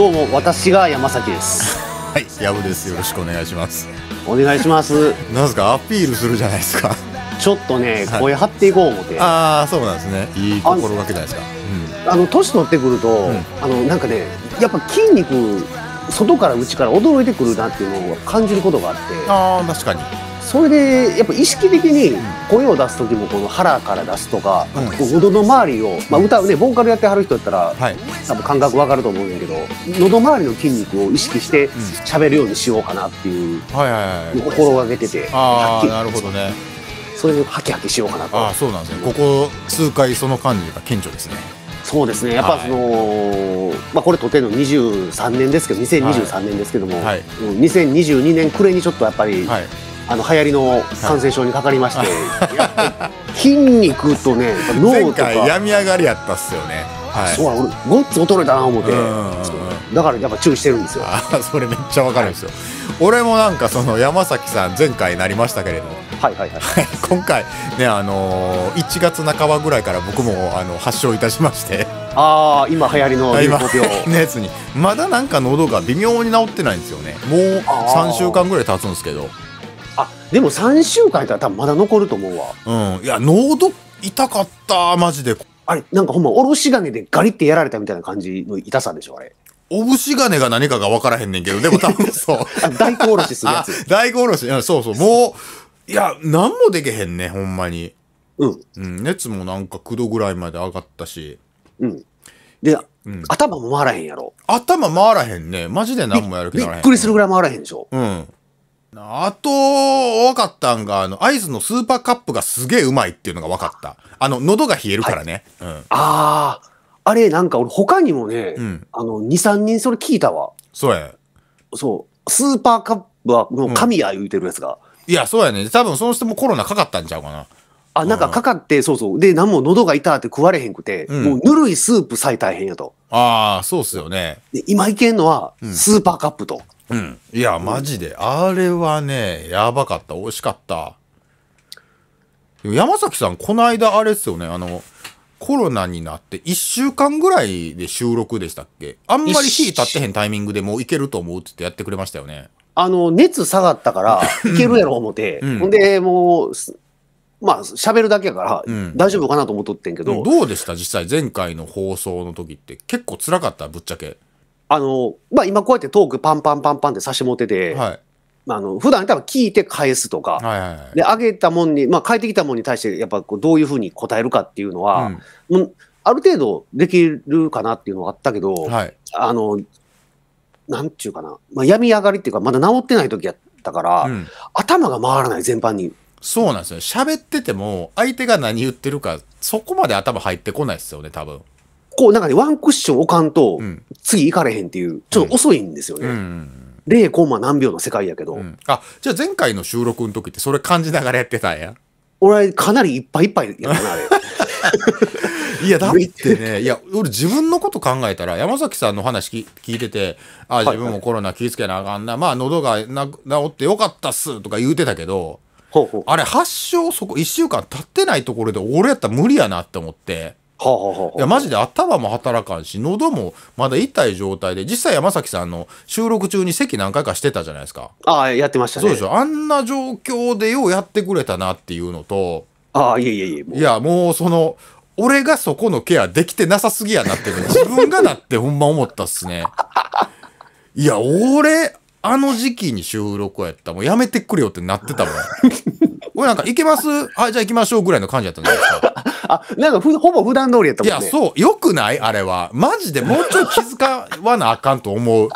どうも私が山崎ですはいヤブですよろしくお願いしますお願いしますなんですかアピールするじゃないですかちょっとね声張っていこう思って、ああそうなんですねいい心がけじゃないですかあの年取ってくると、うん、あのなんかねやっぱ筋肉外から内から驚いてくるなっていうのを感じることがあってああ確かにそれでやっぱ意識的に声を出す時もこの腹から出すとか、うん、喉の周りを、まあ、歌うねボーカルやってはる人やったら、はい、多分感覚わかると思うんだけど喉周りの筋肉を意識して喋るようにしようかなっていう、はいはいはい、心がけててああなるほどねそれでハキハキしようかなとあそうなんですねここ数回その感じが顕著ですねそうですねやっぱその、はい、まあ、これとてるの23年ですけど2023年ですけども、はいはい、2022年暮れにちょっとやっぱり、あの流行りの感染症にかかりまして、はい、筋肉とね脳とか病み上がりやったっすよね、はい、そう俺ごっつ衰えたな思ってだからやっぱ注意してるんですよそれめっちゃわかるんですよ、はい、俺もなんかその山崎さん前回なりましたけれどはいはいはい、今回ねあのー、1月半ばぐらいから僕もあの発症いたしましてああ今流行りの流行のやつにまだなんか喉が微妙に治ってないんですよねもう3週間ぐらい経つんですけどあでも3週間やったら多分まだ残ると思うわうんいや濃度痛かったマジであれなんかほんまおろし金でガリってやられたみたいな感じの痛さでしょあれおぶし金が何かが分からへんねんけど、でも多分 そう。大根おろしするやつ。大根おろし、そうそう。もう、いや、何もできへんね、ほんまに。うん。うん、熱もなんか9度ぐらいまで上がったし。うん。で、うん、頭も回らへんやろ。頭回らへんね。マジで何もやる気ならへん。びっくりするぐらい回らへんでしょ。うん。あと、分かったんが、あの、アイのスーパーカップがすげえうまいっていうのが分かった。あの、喉が冷えるからね。うん。ああ、あれ、なんか俺、他にもね、うんあの、2、3人それ聞いたわ。そうや。そう、スーパーカップはもう神や言うてるやつが。いや、そうやね。多分その人もコロナかかったんちゃうかな。あ、なんかかかって、そうそう。で、何も喉が痛って食われへんくて、うんもうぬるいスープさえ大変やと。ああ、そうっすよね。今いけんのは、スーパーカップと。うん。いや、マジで。あれはね、やばかった。美味しかった。山崎さん、この間あれですよね、あの、コロナになって1週間ぐらいで収録でしたっけあんまり火立ってへんタイミングでもういけると思うって言ってやってくれましたよね。あの、熱下がったから、いけるやろ思って、うん、ほんで、もう、まあ、喋るだけやから、大丈夫かなと思っとってんけど。どうでした実際前回の放送の時って結構辛かったぶっちゃけ。あの、まあ、今こうやってトークパンパンパンパンって差し持ってて、はい、まあ、あの普段多分聞いて返すとか、はいはいはい、で上げたもんに、まあ、返ってきたもんに対してやっぱこうどういうふうに答えるかっていうのは、うん、ある程度できるかなっていうのはあったけど、はい、あのなんちゅうかな、まあ、病み上がりっていうかまだ治ってない時やったから、うん、頭が回らない全般に。そうなんですよ喋ってても相手が何言ってるかそこまで頭入ってこないですよね多分こうなんかね、ワンクッション置かんと、次行かれへんっていう、ちょっと遅いんですよね。うん、0コンマ何秒の世界やけど、うん、あ、じゃあ前回の収録の時ってそれ感じながらやってたんや。俺、かなりいっぱいいっぱいやったな、あれ。いや、だってね、いや、俺自分のこと考えたら、山崎さんの話き聞いてて、あ自分もコロナ気ぃつけなあかんな、まあ、喉がな治ってよかったっすとか言うてたけど、ほうほうあれ、発症、そこ1週間経ってないところで、俺やったら無理やなって思って、はあはあ、いやマジで頭も働かんし喉もまだ痛い状態で実際山崎さんの収録中に席何回かしてたじゃないですかああやってましたねそうでしょあんな状況でようやってくれたなっていうのとああいえいえいえいやもうその俺がそこのケアできてなさすぎやなって自分がなってほんま思ったっすねいや俺あの時期に収録やったもうやめてくれよってなってたもん俺 なんか行けますはいじゃあ行きましょうぐらいの感じやったんじゃないですかあ、なんかふほぼ普段通りやったもんね。いや、そう、よくないあれは。マジでもうちょい気づかわなあかんと思う。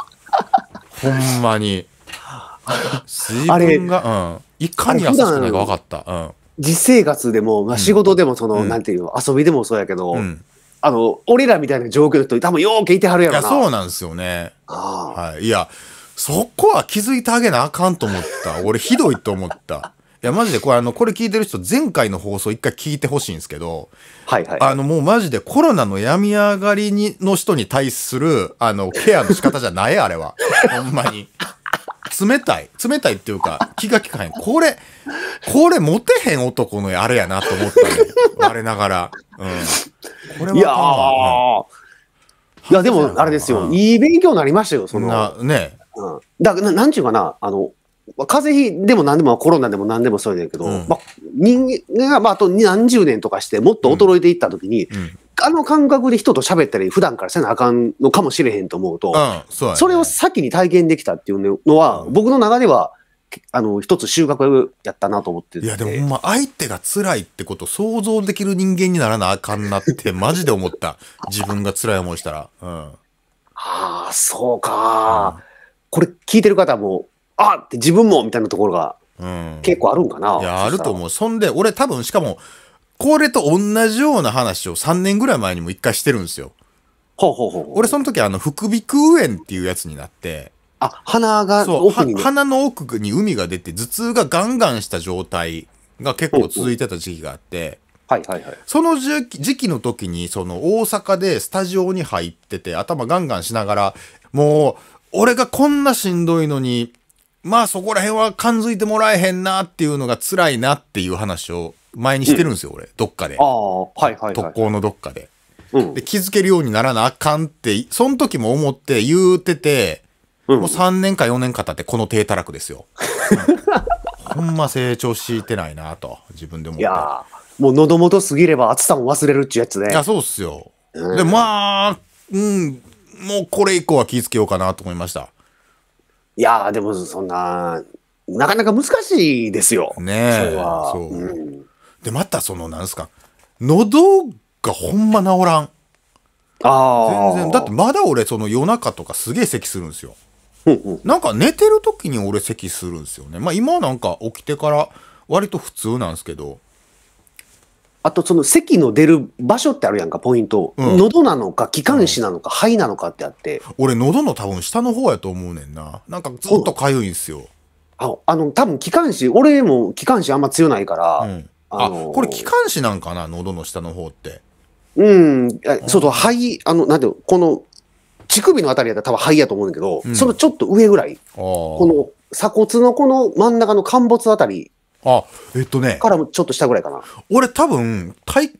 ほんまに。水分が、うん。いかに優しくないか分かった。うん。実生活でも、まあ、仕事でも、その、うん、なんていうの、遊びでもそうやけど、うん、あの、俺らみたいな状況の人、多分よう聞いてはるやろな。いや、そうなんですよね。はい。いや、そこは気づいてあげなあかんと思った。俺、ひどいと思った。や、マジでこれ、あの、これ聞いてる人、前回の放送一回聞いてほしいんですけど、はいはい。あの、もうマジでコロナの病み上がりにの人に対する、あの、ケアの仕方じゃない、あれは。ほんまに。冷たい。冷たいっていうか、気が利かへん。これ、これ、モテへん男のあれやなと思ったね。我ながら。うん。これはいやー、いや、でも、あれですよ。いい勉強になりましたよ、そんの。な、ね。うん、だななんちゅうかな、あの、まあ、風邪でも何でもコロナでも何でもそうやねんけど、うん、まあ、人間が、まあ、あと何十年とかしてもっと衰えていった時に、うん、あの感覚で人と喋ったり普段からせなあかんのかもしれへんと思うと、うんそうね、それを先に体験できたっていうのは、僕の中ではあの一つ収穫やったなと思っていやでもまあ相手が辛いってこと想像できる人間にならなあかんなって マジで思った自分が辛い思いしたら、うん、ああそうか、これ聞いてる方もあって自分もみたいなところが結構あるんかな。うん、いや、あると思う。そんで、俺多分しかも、これと同じような話を3年ぐらい前にも1回してるんですよ。ほうほうほう俺その時あの、副鼻腔炎っていうやつになって、あ、鼻が鼻の奥に海が出て、頭痛がガンガンした状態が結構続いてた時期があって、はいはいはい、その時期の時にその大阪でスタジオに入ってて頭ガンガンしながらもう俺がこんなしんどいのにまあそこら辺は感づいてもらえへんなっていうのが辛いなっていう話を前にしてるんですよ、うん、俺。どっかで。ああ、はいはい、はい、特攻のどっかで。うん、で気づけるようにならなあかんって、その時も思って言うてて、うん、もう3年か4年か経ってこの低たらくですよ。ほんま成長してないなと、自分でも。いやもう喉元すぎれば暑さも忘れるっちゅうやつね。いや、そうっすよ。で、まあ、うん、もうこれ以降は気付けようかなと思いました。いやでもそんな、なかなか難しいですよ。ねえ。そそう、うん、で、またその、なんですか、喉がほんま治らん。ああ。全然。だってまだ俺、その夜中とかすげえ咳するんですよ。なんか寝てる時に俺咳するんですよね。まあ今なんか起きてから割と普通なんですけど。あとその咳の出る場所ってあるやんか、ポイント。うん喉なのか、気管支なのか、肺なのかってあって。俺喉の多分下の方やと思うねんななんかずっとかゆいんすよ、ああの、多分気管支、俺も気管支あんま強ないから、うん、ああこれ気管支なんかな喉の下の方ってうん、そうそう、肺、あの、なんていうの、この、乳首のあたりやったら多分肺やと思うんだけど、うんそのちょっと上ぐらい、ここの鎖骨のこの真ん中の陥没あたりあ、えっとね。からもちょっとしたぐらいかな。俺多分、体、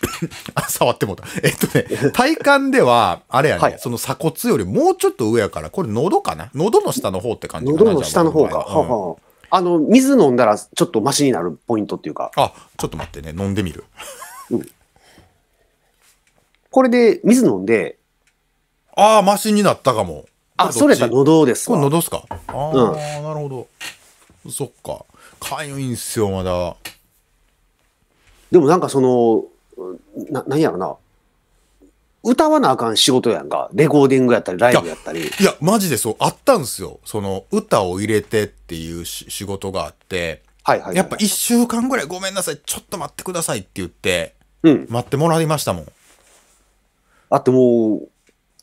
あ、触ってもうた。えっとね、体感では、あれやね、はい、その鎖骨よりもうちょっと上やから、これ喉かな喉の下の方って感じかな。喉の下の方か。うははあの、水飲んだらちょっとマシになるポイントっていうか。あ、ちょっと待ってね、飲んでみる。うん。これで水飲んで。ああ、マシになったかも。あ、それか、喉ですか。これ喉ですか。ああ、うん、なるほど。そっか。高いんすよ、まだ。でもなんかその、な、何やろな。歌わなあかん仕事やんか。レコーディングやったり、ライブやったり。いや、いやマジでそう、あったんすよ。その、歌を入れてっていう仕事があって、はいはい、はい、やっぱ1週間ぐらいごめんなさい、ちょっと待ってくださいって言って、うん、待ってもらいましたもん。あってもう、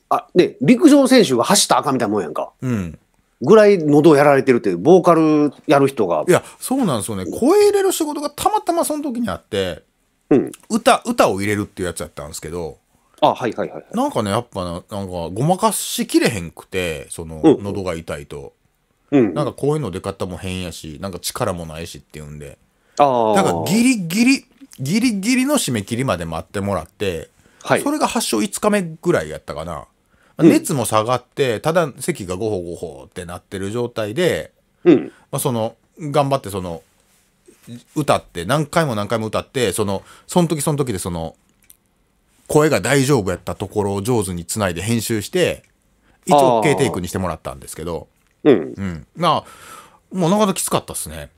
あ、ね、陸上選手が走ったあかんみたいなもんやんか。うん。ぐらい喉やられてるっていう、ボーカルやる人がいやそうなんですよね声入れる仕事がたまたまその時にあって、うん、歌歌を入れるっていうやつやったんですけどあはいはいはい、はい、なんかねやっぱなんかごまかしきれへんくてその、喉が痛いと、うん、なんか声の出方も変やしなんか力もないしっていうんであだからギリギリギリギリの締め切りまで待ってもらって、はい、それが発症5日目ぐらいやったかな熱も下がって、ただ咳がゴホゴホってなってる状態で、うん、まあ、その頑張ってその歌って何回も何回も歌ってそのその時その時でその声が大丈夫やったところを上手につないで編集して一応 OK テイクにしてもらったんですけど、うん、うん、まあもうなかなかきつかったっすね。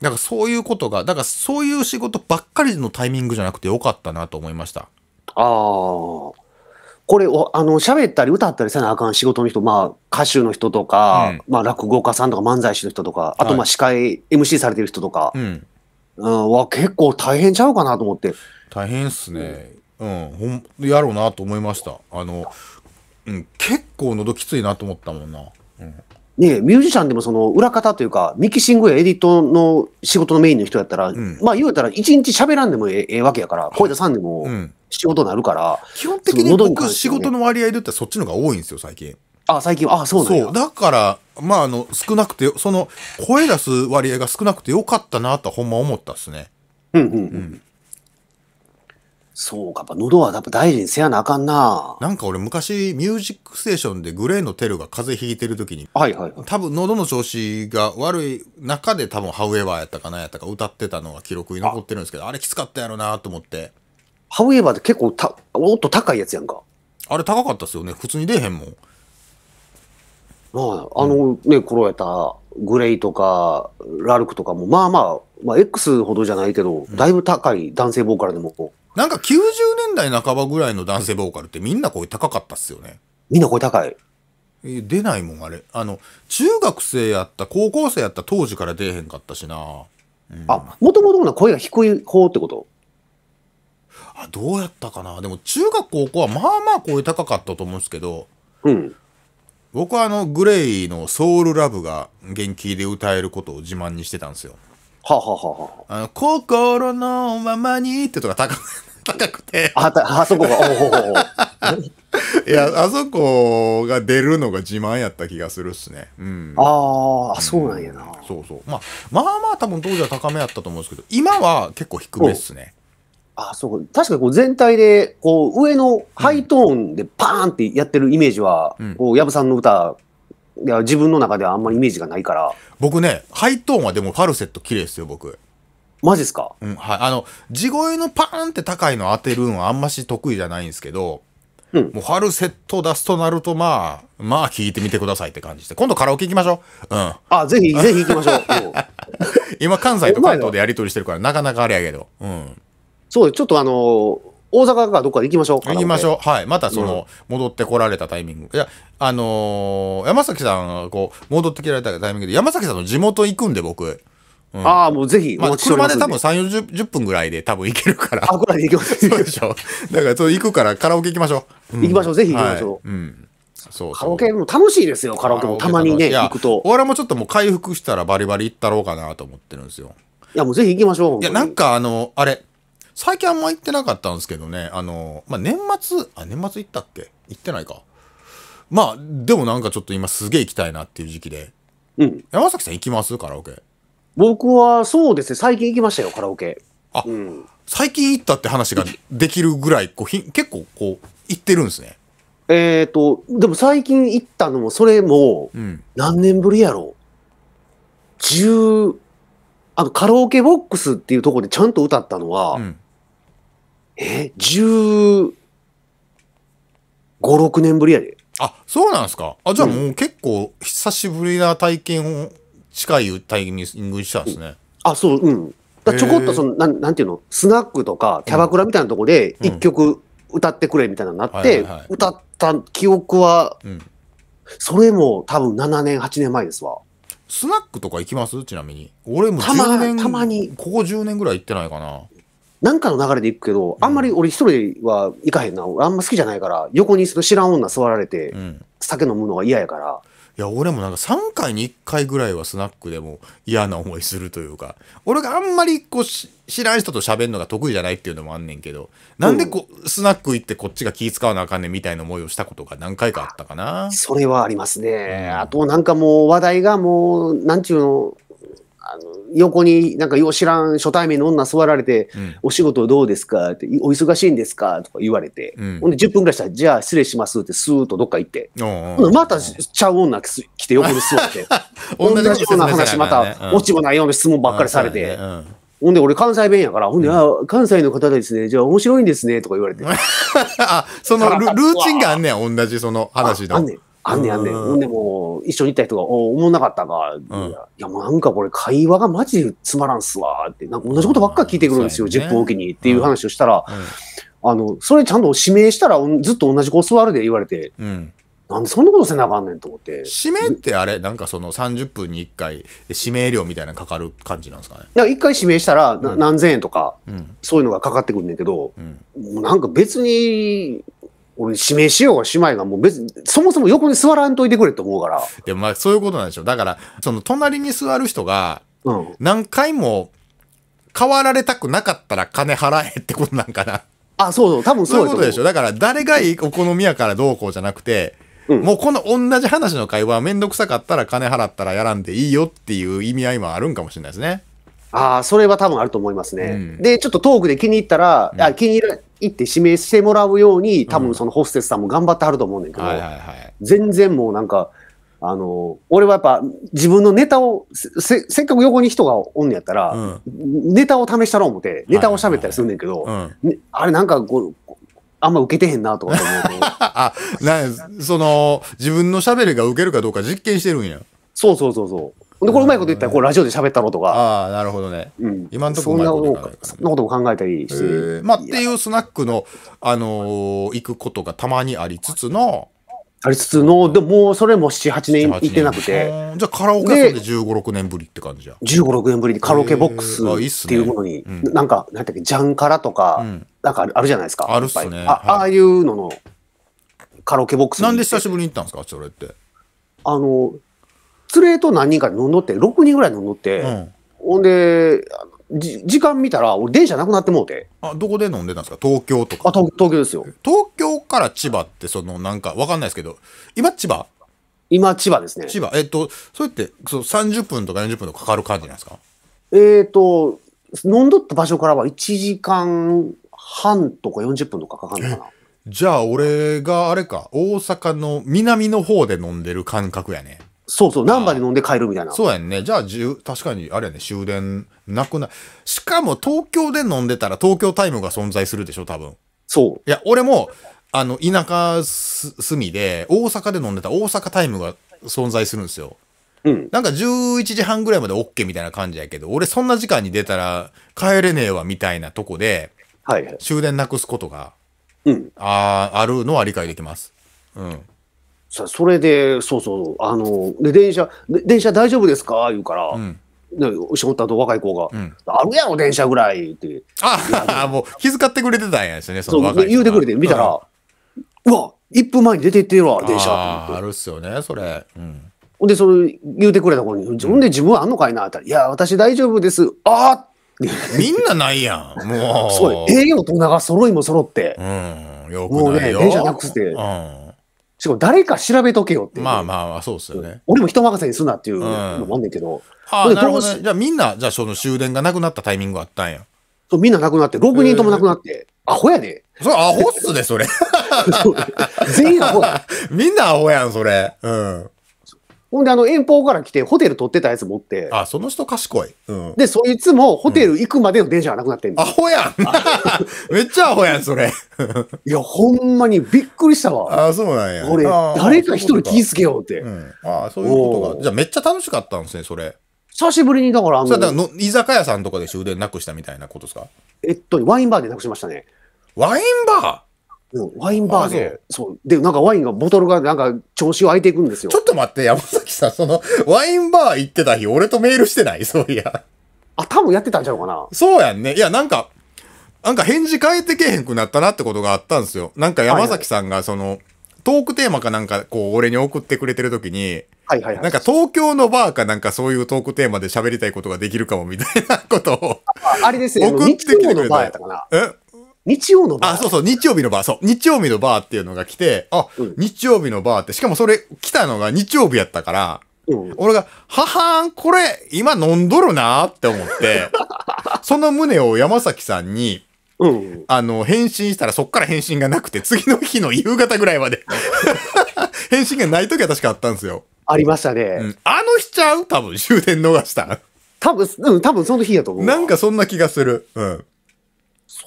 だからそういうことがだからそういう仕事ばっかりのタイミングじゃなくてよかったなと思いました。ああ。これを、あの、喋ったり歌ったりせなあかん仕事の人、まあ、歌手の人とか、うんまあ、落語家さんとか漫才師の人とか、あと、まあ、司会、MC されてる人とか、うん。うん、は結構大変ちゃうかなと思って。大変っすね。うん。ほん、やろうなと思いました。あの、うん、結構のどきついなと思ったもんな。うん。ね、ミュージシャンでもその裏方というか、ミキシングやエディットの仕事のメインの人やったら、うん、まあ言うたら、一日喋らんでもええわけやから、声出さんでも仕事になるから、うん、基本的に僕、仕事の割合で言ったら、そっちの方が多いんですよ、最近。あ最近あそうそうだからまああの少なくてその声出す割合が少なくてよかったなとほんま思ったっすねうんうん、うんそうか、やっぱ喉はやっぱ大事にせやなあかんな。なんか俺昔、ミュージックステーションでグレーのテルが風邪ひいてる時に、はいはい、多分喉の調子が悪い中で多分ハウエバーやったかなやったか歌ってたのが記録に残ってるんですけど、あれきつかったやろなと思って。ハウエバーって結構た、おっと高いやつやんか。あれ高かったっすよね。普通に出へんもん。まあ、あのね、ころやったグレイとか、ラルクとかも、まあまあ、まあ、X ほどじゃないけど、だいぶ高い男性ボーカルでもこう、なんか90年代半ばぐらいの男性ボーカルってみんな声高かったっすよね。みんな声高い。出ないもん、あれ。あの、中学生やった、高校生やった当時から出えへんかったしな。うん、あ、もともとの声が低い方ってことあ、どうやったかな。でも中学高校はまあまあ声高かったと思うんですけど。うん。僕はあの、グレイのソウルラブが元気で歌えることを自慢にしてたんですよ。はあ、はははあ、の心のままにってとか高 高くてあたあそこがおおいやあそこが出るのが自慢やった気がするっすね、うん、ああそうなんやな、そうそうまあまあまあ多分当時は高めやったと思うんですけど今は結構低めっすねあそう確かにこう全体でこう上のハイトーンでパーンってやってるイメージは、こう藪さんの歌いや自分の中ではあんまりイメージがないから僕ねハイトーンはでもファルセット綺麗ですよ僕マジっすかうんはいあの地声のパーンって高いの当てるんはあんまし得意じゃないんですけど、うん、もうファルセット出すとなるとまあまあ聞いてみてくださいって感じで今度カラオケ行きましょううんあぜひ ぜひ行きましょう今関西と関東でやり取りしてるからなかなかあれやけどうんそうちょっとあの大阪かどっか行きましょう行きましょうはいまたその、戻ってこられたタイミングいやあのー、山崎さんこう戻ってきられたタイミングで山崎さんの地元行くんで僕、うん、ああもうぜひ、まあ、車で多分3 4 0分ぐらいで多分行けるからあぐらいで行きます そうでしょだからそう行くからカラオケ行きましょう、うん、行きましょうぜひ行きましょう、はい、うんそうカラオケも楽しいですよカラオケもたまにね行くと俺らもちょっともう回復したらバリバリ行ったろうかなと思ってるんですよいやもうぜひ行きましょういやなんかあのあれ最近あんま行ってなかったんですけどね、あの、まあ、年末、あ、年末行ったっけ行ってないか。まあ、でもなんかちょっと今すげえ行きたいなっていう時期で。うん。山崎さん行きますカラオケ。僕はそうですね、最近行きましたよ、カラオケ。あ、うん、最近行ったって話ができるぐらい、こうひ結構こう、行ってるんですね。えっ、ー、と、でも最近行ったのも、それも、何年ぶりやろう。十、うん、あの、カラオケボックスっていうところでちゃんと歌ったのは、うん、え、15、6年ぶりやで。あ、そうなんですか。あ、じゃあもう結構久しぶりな体験を近いタイミングにしたんですね。あ、そう、うん。だちょこっとその、なん、なんていうの、スナックとかキャバクラみたいなとこで一曲歌ってくれみたいなのになって、歌った記憶は、それも多分7年、8年前ですわ。スナックとか行きますちなみに。俺も10年、たまに。ここ10年ぐらい行ってないかな。なんかの流れで行くけど、あんまり俺一人は行かへんな、俺あんま好きじゃないから、横にその知らん女座られて、酒飲むのが嫌やから。いや、俺もなんか3回に1回ぐらいはスナックでも嫌な思いするというか、俺があんまりこう知らん人と喋るのが得意じゃないっていうのもあんねんけど、なんでこ、うスナック行ってこっちが気使わなあかんねんみたいな思いをしたことが何回かあったかな。それはありますね。うん、あとなんかもう話題がもう、なんちゅうの、あの横になんかよう知らん初対面の女座られて、うん、お仕事どうですかってお忙しいんですかとか言われて、うん、ほんで10分ぐらいしたらじゃあ失礼しますってスーッとどっか行ってまたちゃう女来て横に座って 同じような話また落ちもないような質問ばっかりされて。ほんで、俺関西弁やから、ほんで、あ、関西の方ですね、じゃあ面白いんですね、とか言われて。あ、そのルーチンがあんねや、同じその話だ。あんねん。あんねんあんねん。ほ、んでもう、一緒に行った人が、おお、思んなかったか。いや、もうなんかこれ会話がマジつまらんすわって、なんか同じことばっか聞いてくるんですよ、10分おきにっていう話をしたら、あの、それちゃんと指名したらずっと同じ子座るで言われて、うんなんでそんなことせなあかんねんと思って。指名ってあれなんかその30分に1回指名料みたいなのかかる感じなんですかねだから一回指名したらな、何千円とか、うんそういうのがかかってくるんだけど、うんもうなんか別に、俺、指名しようがしまいが、もう別に、そもそも横に座らんといてくれと思うから。でもまあ、そういうことなんでしょう。だから、その、隣に座る人が、何回も変わられたくなかったら金払えってことなんかな。あ、そうそう、多分そういうことでしょ。だから、誰がいいお好みやからどうこうじゃなくて、うん、もうこの同じ話の会話面倒くさかったら金払ったらやらんでいいよっていう意味合いもあるんかもしれないですね。ああ、それは多分あると思いますね。うん、で、ちょっとトークで気に入ったら、うん、あ気に入ら行って指名してもらうように、多分そのホステスさんも頑張ってはると思うねんけど、全然もうなんか、あの、俺はやっぱ自分のネタを、せっかく横に人がおんねやったら、うん、ネタを試したろう思って、ネタを喋ったりすんねんけど、あれなんかこう、あんま受けてへんなとか思うと。あ、なその、自分の喋りが受けるかどうか実験してるんや。そうそうそうそう。でこれうまいこと言ったらこうラジオで喋ったろとか、ああ、なるほどね。うん、今のとこそろんなことういなそんなことも考えたりして、えーまあ、っていうスナックの、あのー行くことがたまにありつつの、ありつつのでもそれも78年行ってなくてじゃあカラオケんで15、6年ぶりって感じや。1 5 6年ぶりにカラオケボックスへいっすっていうものに、うんなんかなんだっけジャンカラとか、うんなんかあるじゃないですかあるっすねあ,、はいああいうののカラオケボックスなんで久しぶりに行ったんですかそれって。あの連れと何人かで飲んどって、6人ぐらい飲んどって、うん、ほんで、時間見たら、俺、電車なくなってもうて。あ、どこで飲んでたんですか東京とか。あ、東京ですよ。東京から千葉って、その、なんか、わかんないですけど、今千葉今千葉ですね。千葉。えっ、ー、と、そうやって、そう、30分とか40分とかかかる感じなんですかえっ、ー、と、飲んどった場所からは1時間半とか40分とかかかるのかな。じゃあ、俺があれか、大阪の南の方で飲んでる感覚やね。そうそう、難波で飲んで帰るみたいな。そうやんね。じゃあ、確かに、あれやね、終電なくな、しかも東京で飲んでたら東京タイムが存在するでしょ、多分。そう。いや、俺も、あの、田舎す、みで、大阪で飲んでたら大阪タイムが存在するんですよ。うん。なんか11時半ぐらいまで OK みたいな感じやけど、俺そんな時間に出たら帰れねえわみたいなとこで、はい終電なくすことが、うん。ああるのは理解できます。うん。さそれでそうそうあので電車で電車大丈夫ですか言うから、うん、仕事と若い子が、うん、あるやろ電車ぐらいってああもう気遣ってくれてたんやでねその若い言うてくれて見たら、うん、うわ1分前に出てってるわ電車ああるっすよねそれ、うん、でその言うてくれた子に「自分で自分あんのかいな」って言ったら「いや私大丈夫ですあっ!」みんなないやんもうすごい栄養と長揃いも揃って、うん、よくないよもうね電車なくして、うんしかも誰か調べとけよっていう。まあまあまあ、そうですよね。俺も人任せにすんなっていうのもあんねんけど。うん、ああ、なるほど、ね、じゃあみんな、じゃあその終電がなくなったタイミングあったんや。そう、みんななくなって、6人ともなくなって、アホやで。それアホっすね、それ。全員アホや。みんなアホやん、それ。うん。ほんで、あの、遠方から来て、ホテル取ってたやつ持って。あ、その人賢い。うん。で、そいつもホテル行くまでの電車がなくなってんの。アホやん めっちゃアホやん、それ。いや、ほんまにびっくりしたわ。ああ、そうなんや。俺、誰か一人気ぃつけようって。うん。ああ、そういうことか。が。じゃあめっちゃ楽しかったんですね、それ。久しぶりに、だから、あそれだの、居酒屋さんとかで終電なくしたみたいなことですかえっと、ワインバーでなくしましたね。ワインバーうん、ワインバーでそうでなんかワインがボトルがなんか調子を開いていくんですよちょっと待って山崎さんそのワインバー行ってた日俺とメールしてない そういやあ多分やってたんちゃうかなそうやんねいやなんかなんか返事変えてけへんくなったなってことがあったんですよなんか山崎さんがその、はいはい、トークテーマかなんかこう俺に送ってくれてる時にはいはいはい、なんか東京のバーかなんかそういうトークテーマで喋りたいことができるかもみたいなことをあれですよ送ってきてくれたえ日曜のバーあ、そうそう、日曜日のバー、そう。日曜日のバーっていうのが来て、あ、うん、日曜日のバーって、しかもそれ来たのが日曜日やったから、うん、俺が、ははん、これ、今飲んどるなって思って、その胸を山崎さんに、うん、あの、返信したらそっから返信がなくて、次の日の夕方ぐらいまで 返信がない時は確かあったんですよ。ありましたね。うん、あの日ちゃう多分、終電逃した。多分、うん、多分その日やと思う。なんかそんな気がする。うん。そ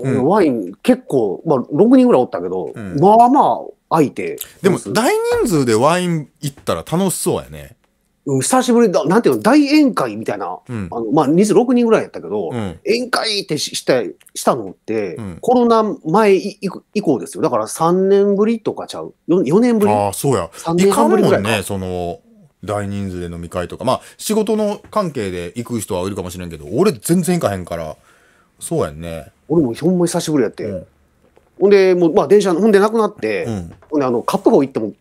うや、俺、うん、ワイン結構、まあ、6人ぐらいおったけど、うん、まあまあ空いてでも大人数でワイン行ったら楽しそうやね久しぶりだなんていうの大宴会みたいな、うん、あのまあ人数6人ぐらいやったけど、うん、宴会ってししたしたのって、うん、コロナ前以降ですよだから3年ぶりとかちゃう 4, 4年ぶりああそうや3年半ぶりぐらいかねその大人数で飲み会とかまあ仕事の関係で行く人はいるかもしれんけど俺全然行かへんからそうやんね。俺もほんまに久しぶりやって。うんほんで、もう、まあ、電車、ほんでなくなって、うん。ほんで、あの、カップホ行っても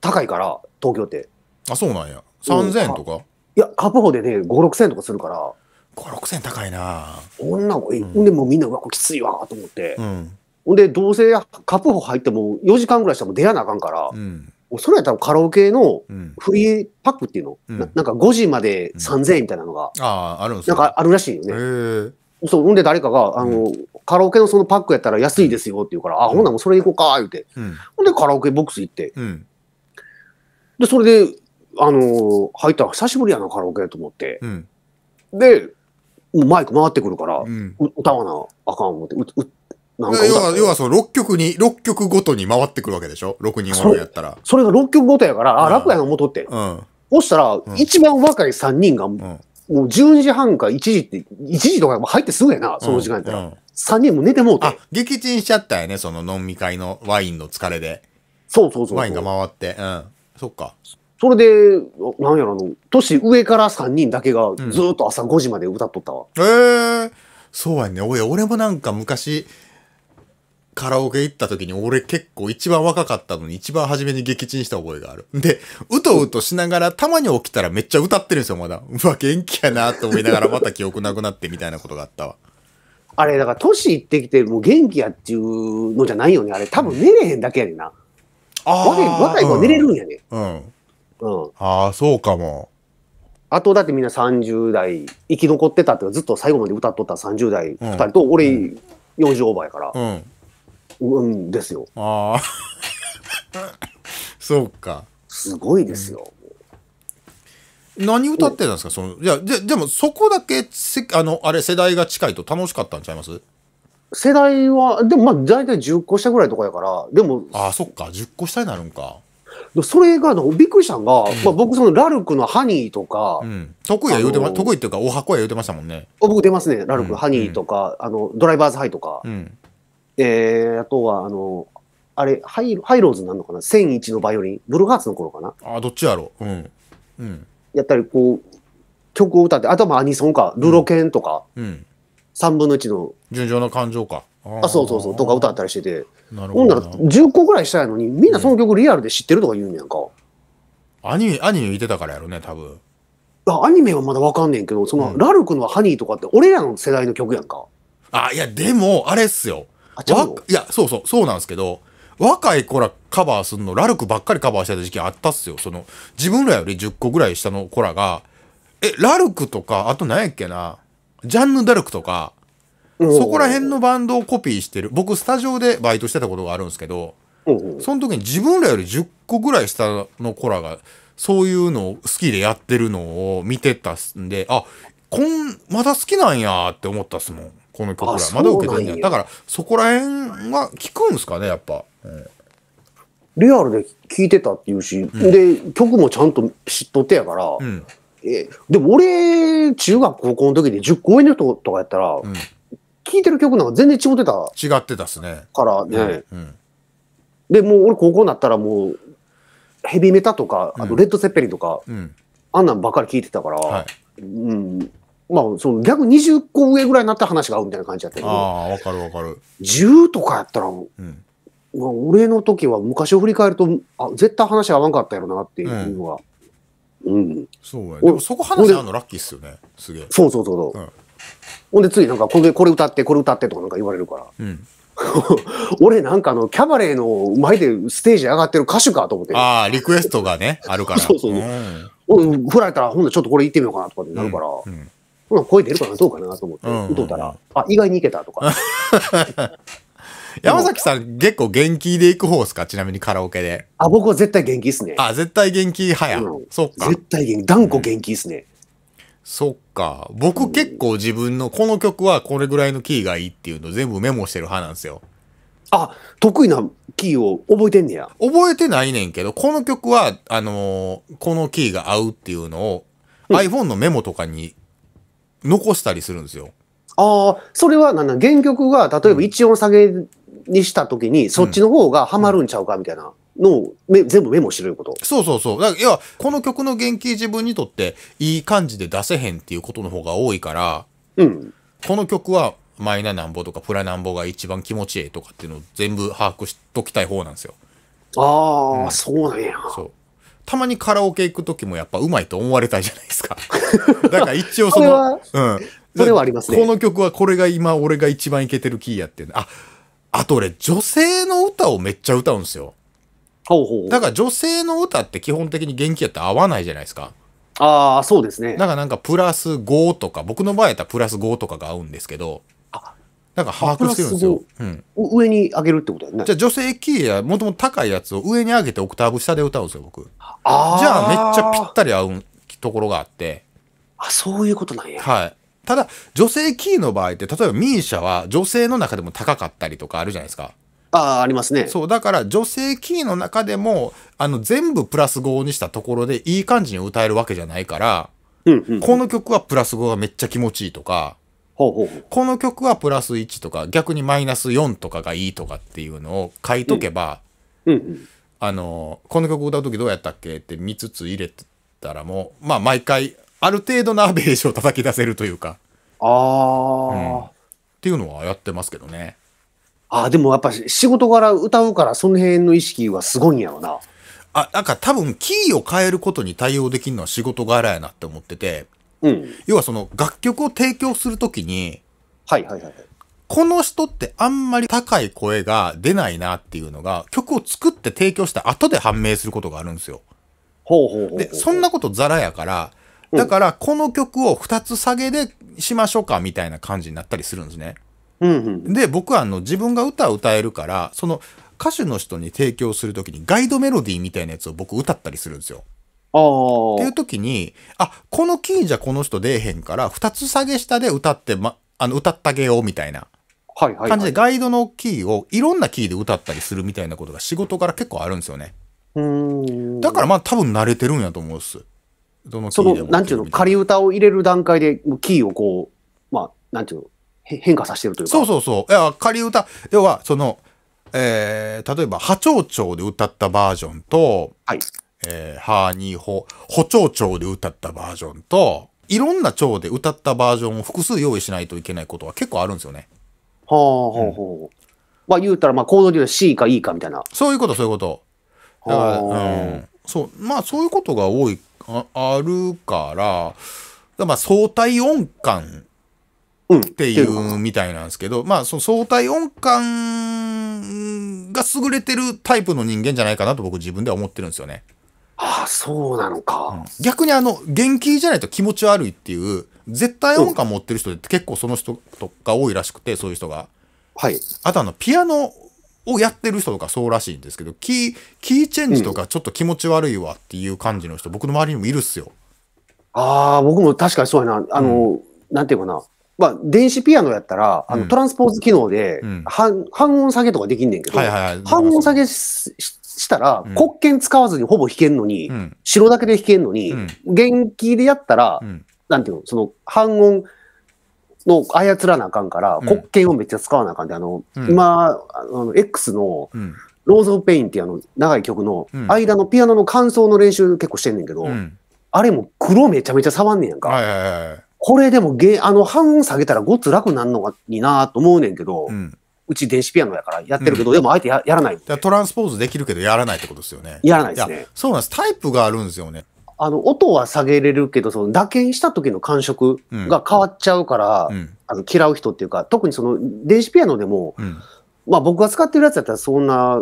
高いから、東京って。あ、そうなんや。3000円とかいや、カップホでね、5、6千円とかするから、?5、6000円高いな女を、えほんで、もうみんな、うわ、こきついわ、と思って。うん。ほんで、どうせカップホ入っても4時間ぐらいしたらもう出やなあかんから、うん。それやったらカラオケのうん。フリーパックっていうの、うんななんか5時まで3000円みたいなのが、ああ、あるんすなんかあるらしいよね。え。そう、んで誰かが、あの、カラオケのそのパックやったら安いですよって言うから、あ、ほんならもうそれ行こうか、言うて。ほんでカラオケボックス行って。で、それで、あのー、入ったら久しぶりやな、カラオケと思って。で、マイク回ってくるから、歌わなあかん思って、ううなんか要は、要はその6曲に、6曲ごとに回ってくるわけでしょ ?6 人ごとやったら。それが6曲ごとやから、あ、楽やな、もうとって。そしたら、一番若い3人が、もう12時半か1時って、1時とか入ってすぐやな、その時間やったら。うんうん、3人も寝てもうて。あ、撃沈しちゃったよね、その飲み会のワインの疲れで。そうそうそうワインが回って。うん。そっか。それで、なんやろの、年上から3人だけがずっと朝5時まで歌っとったわ。うん、ええそうやね。俺、俺もなんか昔、カラオケ行った時に俺結構一番若かったのに一番初めに撃沈した覚えがある。で、うとうとしながらたまに起きたらめっちゃ歌ってるんですよ、まだ。うわ、元気やなと思いながらまた記憶なくなってみたいなことがあったわ。あれ、だから年いってきてもう元気やっていうのじゃないよね。あれ、多分寝れへんだけやねんな。ああ。若い子寝れるんやね。うん。うん。うん、ああ、そうかも。あとだってみんな30代、生き残ってたってずっと最後まで歌っとった30代2人と、俺40オーバーやから。うん、うんうんですよ。ああ。そうか。すごいですよ。何歌ってたんですかその、いや、ででもそこだけせ、あの、あれ、世代が近いと楽しかったんちゃいます世代は、でもまあ大体10個下ぐらいとかやから、でも。ああ、そっか、10個下になるんか。それが、びっくりしたんが、まあ僕、そのラルクのハニーとか。うん、得意は言うてま、得意っていうか、お箱は言うてましたもんね。僕出ますね、ラルク、うハニーとか、あの、ドライバーズハイとか。うんえー、あとは、あの、あれハイ、ハイローズなんのかな ?1001 のバイオリン、ブルーハーツの頃かなあ、どっちやろう。うん。うん。やったり、こう、曲を歌って、あとはアニソンか、ルロケンとか、うん。3分の1の。純情な感情か。あそうそうそう、とか歌ったりしてて。なるほど。ほんなら10個ぐらいしたいのに、みんなその曲リアルで知ってるとか言うんやんか。アニメ、アニメ見てたからやろね、多分。あアニメはまだ分かんねんけど、その、うん、ラルクのハニーとかって俺らの世代の曲やんか。あ、いや、でも、あれっすよ。いやそうそうそうなんですけど若い子らカバーするのラルクばっかりカバーしてた時期あったっすよその自分らより10個ぐらい下の子らがえラルクとかあと何やっけなジャンヌ・ダルクとかそこら辺のバンドをコピーしてる僕スタジオでバイトしてたことがあるんですけどその時に自分らより10個ぐらい下の子らがそういうのを好きでやってるのを見てたんであこんまだ好きなんやって思ったっすもん。この曲ら窓受けてんねんだからそこら辺は聞くんすかねやっぱ、うん、リアルで聞いてたっていうし、うん、で曲もちゃんと知っとってやから、うん、えでも俺中学高校の時で10公演の人とかやったら、うん、聞いてる曲なんか全然違ってた違ってたっすねからね、でもう俺高校になったらもうヘビメタとかあとレッド・セッペリンとか、あんなんばっかり聞いてたから、はい、うんまあ、その逆20個上ぐらいになった話が合うみたいな感じだったけど、ああ、わかるわかる。10とかやったら、うんまあ、俺の時は昔を振り返ると、あ、絶対話合わんかったやろなっていうのが。うん。うん、そうや、ね。そこ話合うのラッキーっすよね。すげえ。そうそうそうそう。うん、ほんで、ついなんか、これ、これ歌って、これ歌ってとかなんか言われるから。うん 俺なんかあのキャバレーの前でステージ上がってる歌手かと思ってああリクエストがねあるから そうそうそう、うん、振られたらほんでちょっとこれ行ってみようかなとかってなるから、うんうん、ほの声出るかな、どうかなと思って、うんうん、歌うたら、あ、意外にいけたとか。山崎さん、結構元気で行く方ですかちなみにカラオケで。あ、僕は絶対元気ですね。あ、絶対元気派や。うん、そっか。絶対元気。断固元気ですね。うんそっか。僕結構自分の、この曲はこれぐらいのキーがいいっていうの全部メモしてる派なんですよ。あ、得意なキーを覚えてんねや。覚えてないねんけど、この曲は、あのー、このキーが合うっていうのを、うん、iPhone のメモとかに残したりするんですよ。ああ、それはなんな原曲が例えば一音下げにした時に、そっちの方がハマるんちゃうかみたいな。のをめ全部メモしいることそうそうそうだからいやこの曲の原型自分にとっていい感じで出せへんっていうことの方が多いから、うん、この曲はマイナなんぼとかプラなんぼが一番気持ちええとかっていうのを全部把握しときたい方なんですよ。ああ、うん、そうなんや。そうたまにカラオケ行く時もやっぱうまいと思われたいじゃないですか。だから一応その、うん。それはありますね。この曲はこれが今俺が一番いけてるキーやってあ、あと俺女性の歌をめっちゃ歌うんですよ。ほうほうだから女性の歌って基本的に元気やって合わないじゃないですか。ああ、そうですね。だからなんかプラス5とか、僕の場合やったらプラス5とかが合うんですけど、なんか把握してるんですよ。うん、上に上げるってことだね。じゃあ女性キーやもともと高いやつを上に上げてオクターブ下で歌うんですよ僕。ああ。じゃあめっちゃぴったり合うところがあって。あそういうことなんや。はい。ただ女性キーの場合って例えば misia は女性の中でも高かったりとかあるじゃないですか。あありますね。そうだから女性キーの中でもあの全部プラス5にしたところでいい感じに歌えるわけじゃないから、うんうんうん、この曲はプラス5がめっちゃ気持ちいいとか。この曲はプラス1とか逆にマイナス4とかがいいとかっていうのを書いとけば、うんうん、あのこの曲歌う時どうやったっけって見つつ入れたらもうまあ毎回ある程度のアベージを叩き出せるというかあ、うん、っていうのはやってますけどね。あでもやっぱ仕事柄歌うからその辺の意識はすごいんやろな。あなんか多分キーを変えることに対応できるのは仕事柄やなって思ってて。うん、要はその楽曲を提供するときに、はいはいはい。この人ってあんまり高い声が出ないなっていうのが曲を作って提供した後で判明することがあるんですよ。ほうほうほうほうで、そんなことザラやから、だからこの曲を2つ下げでしましょうかみたいな感じになったりするんですね。うんうん、で、僕はあの自分が歌を歌えるから、その歌手の人に提供するときにガイドメロディーみたいなやつを僕歌ったりするんですよ。っていう時に、あ、このキーじゃこの人出えへんから、2つ下げ下で歌って、ま、あの、歌ったげようみたいな感じで、ガイドのキーをいろんなキーで歌ったりするみたいなことが仕事から結構あるんですよね。だからまあ多分慣れてるんやと思うっす。どのキーでその、なんていうの、仮歌を入れる段階で、キーをこう、まあ、なんていうの、変化させてるというか。そうそうそう。いや、仮歌、要は、その、えー、例えば、波長長で歌ったバージョンと、はい、えー、ハーニーホ、補聴調で歌ったバージョンと、いろんな調で歌ったバージョンを複数用意しないといけないことは結構あるんですよね。はあ、はあ、はあ。まあ言うたら、まあコードで C か E かみたいな。そういうこと、そういうこと。だから、うん。そう、まあそういうことが多い、ああるから、まあ相対音感っていうみたいなんですけど、うん、まあその相対音感が優れてるタイプの人間じゃないかなと僕自分では思ってるんですよね。ああ、そうなのか。うん、逆にあの、元気じゃないと気持ち悪いっていう、絶対音感持ってる人って結構その人とか多いらしくて、そういう人が。はい。あとあの、ピアノをやってる人とかそうらしいんですけど、キー、キーチェンジとかちょっと気持ち悪いわっていう感じの人、うん、僕の周りにもいるっすよ。ああ、僕も確かにそうやな。あの、うん、なんていうかな。まあ、電子ピアノやったら、あの、トランスポーズ機能で、半、うん、半音下げとかできんねんけど、はいはいはい、半音下げししたら、うん、黒剣使わずにほぼ弾けんのに、うん、白だけで弾けんのに、元気でやったら、うん、なんていうの、その、半音の操らなあかんから、黒剣をめっちゃ使わなあかんって、あの、今、あの、X の、ローズ・オブ・ペインっていうあの、長い曲の、間のピアノの感想の練習結構してんねんけど、あれも黒めちゃめちゃ触んねんやんか。はいはいはいこれでもげあの半音下げたらごっつ楽になんのになと思うねんけど、うん、うち電子ピアノだからやってるけど、うん、でもあえてやらない。トランスポーズできるけどやらないってことですよね。やらないですね。そうなんです。タイプがあるんですよね。あの、音は下げれるけど、その打鍵した時の感触が変わっちゃうから、うん、あの嫌う人っていうか、特にその電子ピアノでも、うん、まあ僕が使ってるやつだったらそんな、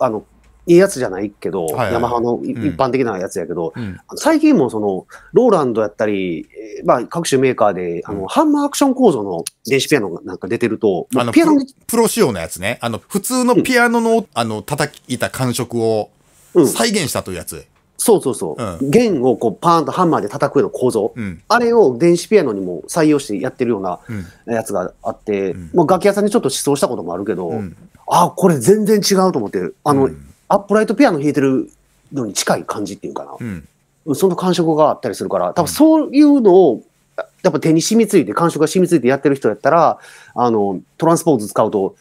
あの、いいやつじゃないけど、はいはい、ヤマハの一般的なやつやけど、うん、最近もその、ローランドやったり、まあ、各種メーカーで、あの、うん、ハンマーアクション構造の電子ピアノがなんか出てると、あのピアノプロ仕様のやつね。あの、普通のピアノの、うん、あの、叩いた感触を再現したというやつ。そうそうそう、うん、弦をこうパーンとハンマーで叩くような構造、うん、あれを電子ピアノにも採用してやってるようなやつがあって、うん、まあ、楽器屋さんにちょっと思想したこともあるけど、ああこれ全然違うと思ってあの、アップライトピアノ弾いてるのに近い感じっていうかな、うん、その感触があったりするから多分そういうのをやっぱ手に染みついて感触が染みついてやってる人やったらあのトランスポーズ使うと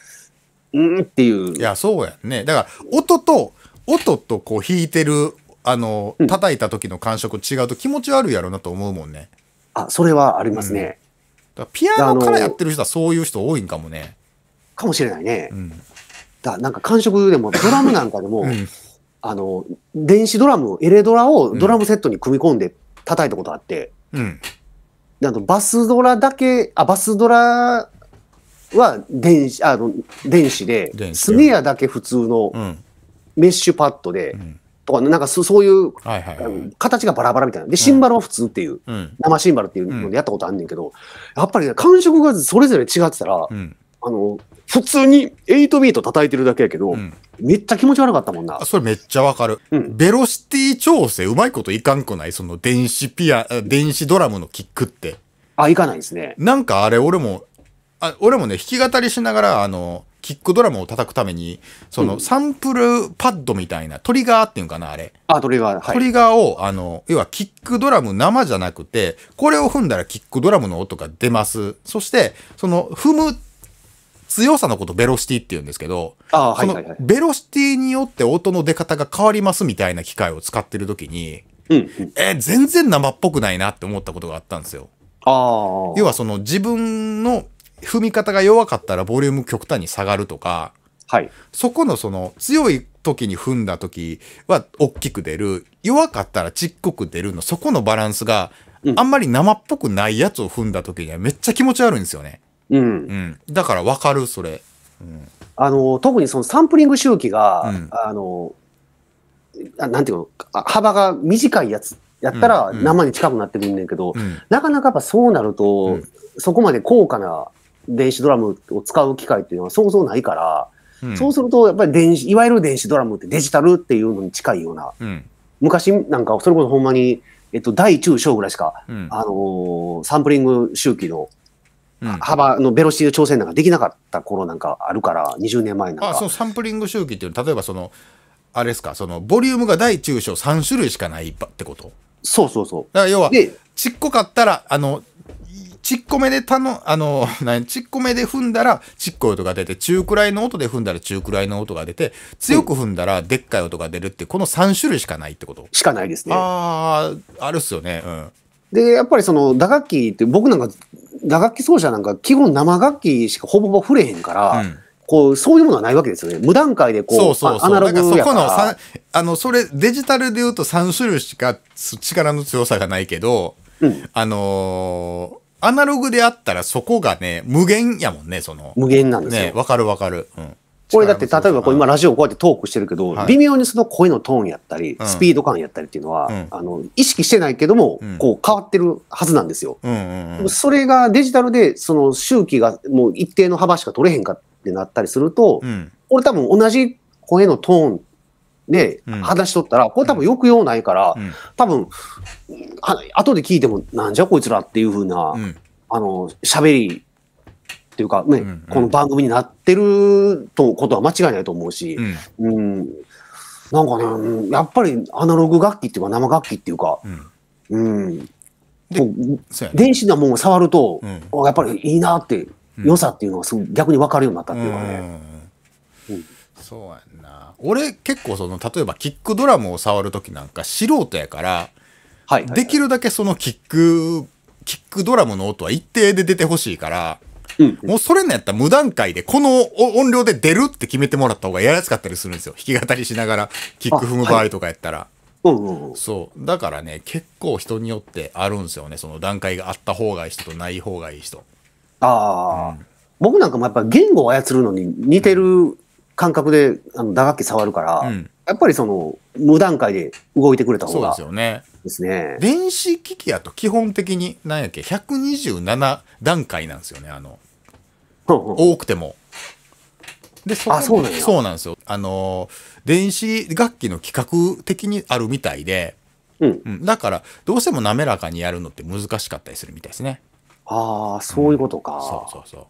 うんっていういやそうやねだから音と音とこう弾いてるあの叩いた時の感触違うと気持ち悪いやろなと思うもんね、あそれはありますね、うん、ピアノからやってる人はそういう人多いんかもねかもしれないね、うんだなんか感触でもドラムなんかでも、うん、あの電子ドラムエレドラをドラムセットに組み込んで叩いたことあって、うん、あとバスドラだけあバスドラは電子あの電子でスネアだけ普通のメッシュパッドで。うんとか、なんかそそういう、はいはいはい、形がバラバラみたいな。で、シンバルは普通っていう、うん、生シンバルっていうのでやったことあんねんけど、うん、やっぱり、ね、感触がそれぞれ違ってたら、うん、あの、普通に8ビート叩いてるだけやけど、うん、めっちゃ気持ち悪かったもんな。それめっちゃわかる。うん、ベロシティ調整うまいこといかんくないその電子ピア、電子ドラムのキックって。あ、いかないですね。なんかあれ俺も、あ俺もね、弾き語りしながら、あの、キックドラムを叩くために、そのサンプルパッドみたいな、トリガーっていうかな、あれ。あ、トリガー、はい、トリガーを、あの、要はキックドラム生じゃなくて、これを踏んだらキックドラムの音が出ます。そして、その踏む強さのことベロシティって言うんですけど、あそのベロシティによって音の出方が変わりますみたいな機械を使ってる時に、うんうん、えー、全然生っぽくないなって思ったことがあったんですよ。要はその自分の踏み方が弱かったらボリューム極端に下がるとか、はい、そこのその強い時に踏んだ時は大きく出る弱かったらちっこく出るのそこのバランスがあんまり生っぽくないやつを踏んだ時にはめっちゃ気持ち悪いんですよね。うん。だからわかる、それ。あの、特にそのサンプリング周期が、あの、あなんていうの、幅が短いやつやったら生に近くなってくんねんけど、なかなかやっぱそうなると、そこまで高価な電子ドラムを使う機会っていうのはそうそうないから、うん、そうするとやっぱり電子いわゆる電子ドラムってデジタルっていうのに近いような、うん、昔なんかそれこそほんまに、えっと、大中小ぐらいしか、うん、あのー、サンプリング周期の幅のベロシティ調整なんかできなかった頃なんかあるから、20年前なんか。あ、そのサンプリング周期っていうのは、例えばその、あれですか、その、ボリュームが大中小3種類しかないってことそうそうそう。だから要は、ちっこかったら、あの、ちっこめでたの、あの、ちっこめで踏んだら、ちっこい音が出て、中くらいの音で踏んだら中くらいの音が出て、強く踏んだら、でっかい音が出るって、この3種類しかないってこと、しかないですね。ああ、あるっすよね。うん。で、やっぱりその打楽器って僕なんか打楽器奏者なんか基本生楽器しかほぼほぼ触れへんから、うんこう、そういうものはないわけですよね。無段階でこう、そうそうそうアナログそこの、あの、それ、デジタルでいうと3種類しか力の強さがないけど、うん、あのー、アナログであったらそこがね、無限やもんね、その。無限なんですね。わかるわかる。うん。これだって例えばこう今ラジオこうやってトークしてるけど、微妙にその声のトーンやったり、スピード感やったりっていうのは、あの意識してないけども、こう変わってるはずなんですよ。それがデジタルでその周期がもう一定の幅しか取れへんかってなったりすると、俺多分同じ声のトーンで、話しとったら、これ多分よようないから、多分後で聞いてもなんじゃこいつらっていうふうな、あの喋りっていうかね、うんうん、この番組になってるとことは間違いないと思うし、うん、うん、なんかね、やっぱりアナログ楽器っていうか生楽器っていうか、うん、うん、電子なもんを触ると、うん、やっぱりいいなって、良さっていうのがす逆に分かるようになったっていうかね。うんそうやな俺結構その例えばキックドラムを触る時なんか素人やから、はい、はい、できるだけそのキックキックドラムの音は一定で出てほしいから、うんもうそれのやったら無段階で、この音量で出るって決めてもらった方がやりやすかったりするんですよ。弾き語りしながら、キック踏む場合とかやったら。はい、そう。だからね、結構人によってあるんですよね。その段階があった方がいい人とない方がいい人。ああ、うん、僕なんかもやっぱ言語を操るのに似てる感覚で、あの打楽器触るから、うん、やっぱりその、無段階で動いてくれた方が。そうですよね。ですね。電子機器やと基本的に、何やっけ、127段階なんですよね、あの。多くても。でそあそうなんそうなんですよあの電子楽器の企画的にあるみたいで、うん、うん、だからどうしても滑らかにやるのって難しかったりするみたいですねああそういうことか、うん、そうそうそ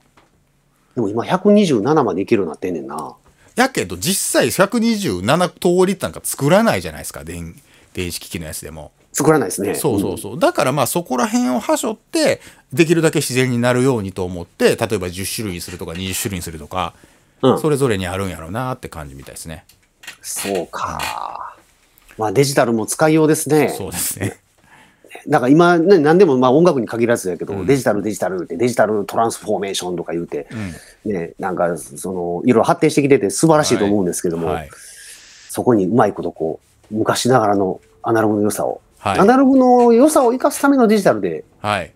うでも今127までいけるようになってんねんなやけど実際127通りなんか作らないじゃないですか電電子機器のやつでも作らないですね。そうそうそう。だからまあそこら辺をはしょって、できるだけ自然になるようにと思って、例えば10種類にするとか20種類にするとか、うん、それぞれにあるんやろうなって感じみたいですね。そうか。まあデジタルも使いようですね。そうですね。だから今、ね、何でもまあ音楽に限らずやけど、うん、デジタルデジタルってデジタルトランスフォーメーションとか言うて、うん、ね、なんかそのいろいろ発展してきてて素晴らしいと思うんですけども、はいはい、そこにうまいことこう昔ながらのアナログの良さをはい、アナログの良さを生かすためのデジタルで。はい。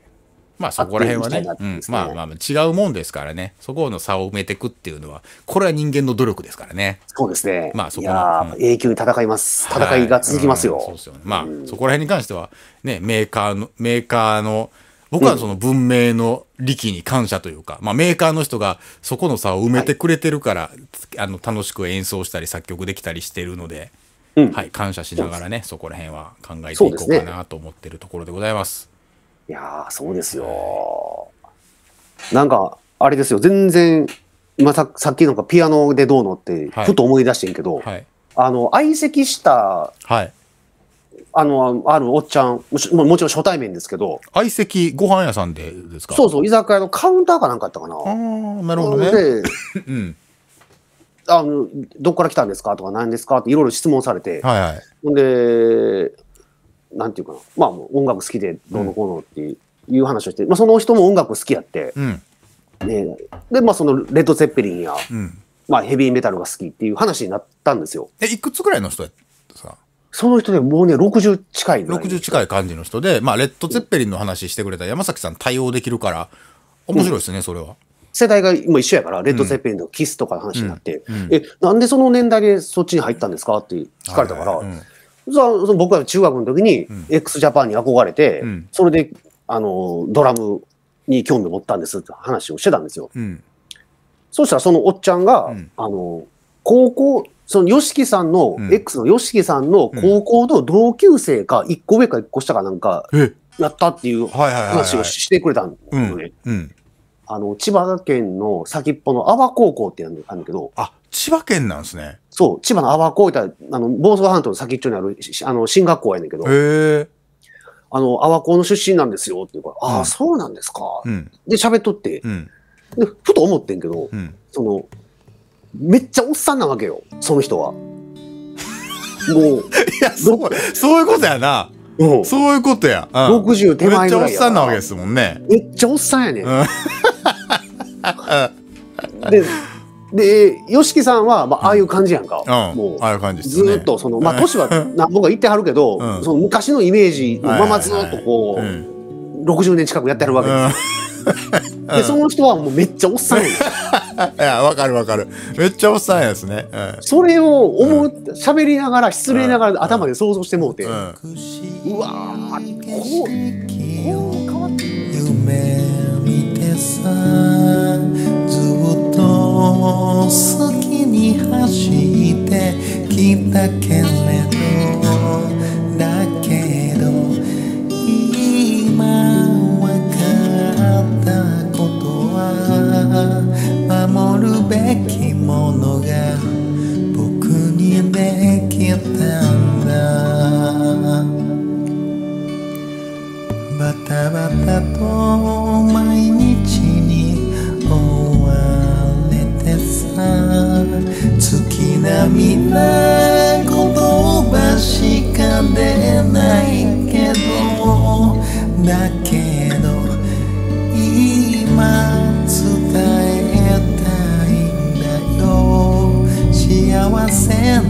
まあそこら辺はね、ねうん、まあまあ違うもんですからね、そこの差を埋めていくっていうのは、これは人間の努力ですからね。そうですね。まあそこは、うん、永久に戦います。戦いが続きますよ。はいうん、そうですよね。まあ、そこら辺に関しては、ね、メーカーの、メーカーの、僕はその文明の利器に感謝というか、まあメーカーの人がそこの差を埋めてくれてるから、はい、あの楽しく演奏したり作曲できたりしてるので。うん、はい、感謝しながらねそこら辺は考えていこうかなと思ってるところでございます。すね、いやそうですよ。なんかあれですよ全然、まあ、ささっきのピアノでどうのってふと思い出してんけど、はい、あの相席した、はい、あの、あるおっちゃん、ももちろん初対面ですけど。相席ご飯屋さんでですかそうそう、居酒屋のカウンターかなんかあったかな。ああ、なるほどね。うん。あのどこから来たんですかとか、何ですかっていろいろ質問されて、はいはい、ほんで、なんていうかな、まあ、音楽好きでどうのこうのっていう話をして、うん、まあ、その人も音楽好きやって、うん、ね、で、まあ、そのレッド・ゼッペリンや、うん、まあ、ヘビーメタルが好きっていう話になったんですよ。え、いくつぐらいの人やさその人でもうね、60近い六十60近い感じの人で、まあ、レッド・ゼッペリンの話してくれた山崎さん対応できるから、面白いですね、それは。世代がもう一緒やから、レッド・ゼッペンのキスとかの話になって、うんうん、え、なんでその年代でそっちに入ったんですかって聞かれたから、はいうん、僕は中学の時に x ジャパンに憧れて、それで、あの、ドラムに興味を持ったんですって話をしてたんですよ。そしたらそのおっちゃんが、あの、高校、その YOSHIKI さんの、X の YOSHIKI さんの高校の同級生か、1個上か1個下かなんか、やったっていう話をしてくれたよね。あの、千葉県の先っぽの阿波高校ってやるんだけど。あ、千葉県なんですね。そう、千葉の阿波高校って、あの、房総半島の先っちょにある、あの、進学校やねんけど。へあの、阿波高の出身なんですよって言うから、うん、ああ、そうなんですか。うん、で、喋っとって、うん、で、ふと思ってんけど、うん、その、めっちゃおっさんなわけよ、その人は。もう。いや、そう、そういうことやな。うん、そういうことや。うん、60手前ぐらいや。めっちゃおっさんなわけですもんね。めっちゃおっさんやね。うんでで YOSHIKI さんは、まあ、ああいう感じやんか、うん、もうああいう感じ、ね、ずっとそのまあ年はな僕は言ってはるけど、うん、その昔のイメージのままずっとこう、六十、うん、60年近くやってはるわけですよ、うん、でその人はもうめっちゃおっさんや いやわかるわかるめっちゃおっさんやですね、それを思う喋、うん、りながら失礼ながら頭で想像してもうて、うわこうこう変わってる夢さずっと好きに走ってきたけれどだけど今わかったことは守るべきものが僕にできたんだバタバタと涙言葉しか出ないけどだけど今伝えたいんだよ幸せな